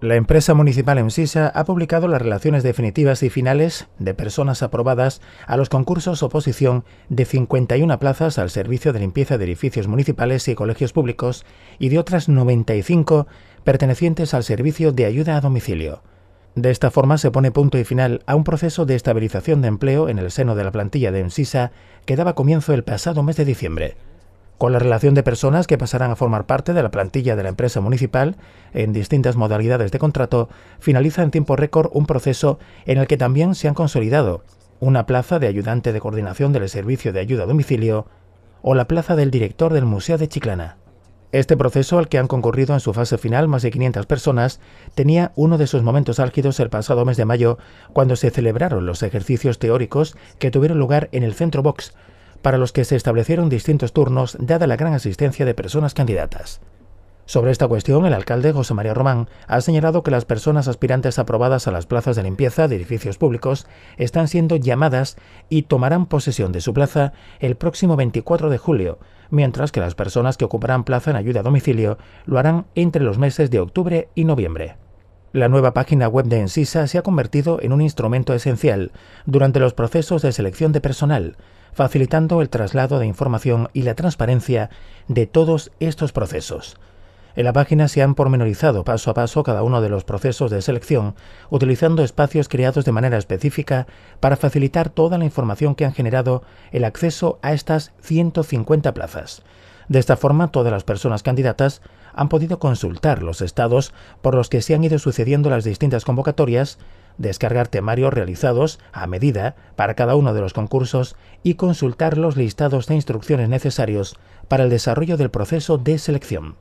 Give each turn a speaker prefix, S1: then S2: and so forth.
S1: La empresa municipal EMSISA ha publicado las relaciones definitivas y finales de personas aprobadas a los concursos oposición de 51 plazas al servicio de limpieza de edificios municipales y colegios públicos y de otras 95 pertenecientes al servicio de ayuda a domicilio. De esta forma se pone punto y final a un proceso de estabilización de empleo en el seno de la plantilla de EMSISA que daba comienzo el pasado mes de diciembre con la relación de personas que pasarán a formar parte de la plantilla de la empresa municipal en distintas modalidades de contrato, finaliza en tiempo récord un proceso en el que también se han consolidado una plaza de ayudante de coordinación del servicio de ayuda a domicilio o la plaza del director del Museo de Chiclana. Este proceso, al que han concurrido en su fase final más de 500 personas, tenía uno de sus momentos álgidos el pasado mes de mayo, cuando se celebraron los ejercicios teóricos que tuvieron lugar en el Centro box para los que se establecieron distintos turnos dada la gran asistencia de personas candidatas. Sobre esta cuestión, el alcalde José María Román ha señalado que las personas aspirantes aprobadas a las plazas de limpieza de edificios públicos están siendo llamadas y tomarán posesión de su plaza el próximo 24 de julio, mientras que las personas que ocuparán plaza en ayuda a domicilio lo harán entre los meses de octubre y noviembre. La nueva página web de Encisa... se ha convertido en un instrumento esencial durante los procesos de selección de personal, facilitando el traslado de información y la transparencia de todos estos procesos. En la página se han pormenorizado paso a paso cada uno de los procesos de selección, utilizando espacios creados de manera específica para facilitar toda la información que han generado el acceso a estas 150 plazas. De esta forma, todas las personas candidatas han podido consultar los estados por los que se han ido sucediendo las distintas convocatorias, descargar temarios realizados a medida para cada uno de los concursos y consultar los listados de instrucciones necesarios para el desarrollo del proceso de selección.